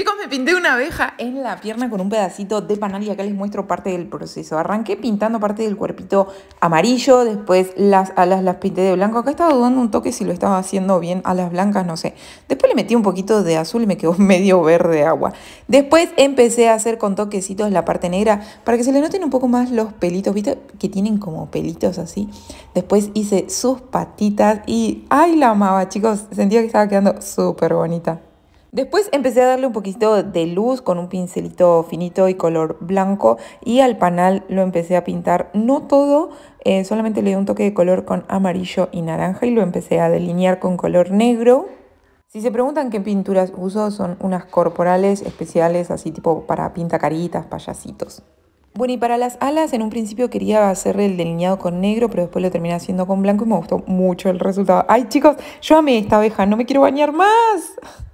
Chicos, me pinté una abeja en la pierna con un pedacito de panal y acá les muestro parte del proceso. Arranqué pintando parte del cuerpito amarillo, después las alas las pinté de blanco. Acá estaba dudando un toque si lo estaba haciendo bien a las blancas, no sé. Después le metí un poquito de azul y me quedó medio verde agua. Después empecé a hacer con toquecitos la parte negra para que se le noten un poco más los pelitos, ¿viste? Que tienen como pelitos así. Después hice sus patitas y ¡ay, la amaba, chicos! Sentía que estaba quedando súper bonita. Después empecé a darle un poquito de luz con un pincelito finito y color blanco y al panal lo empecé a pintar, no todo, eh, solamente le di un toque de color con amarillo y naranja y lo empecé a delinear con color negro. Si se preguntan qué pinturas uso, son unas corporales especiales, así tipo para caritas payasitos. Bueno, y para las alas en un principio quería hacerle el delineado con negro, pero después lo terminé haciendo con blanco y me gustó mucho el resultado. Ay chicos, yo amé esta abeja, no me quiero bañar más.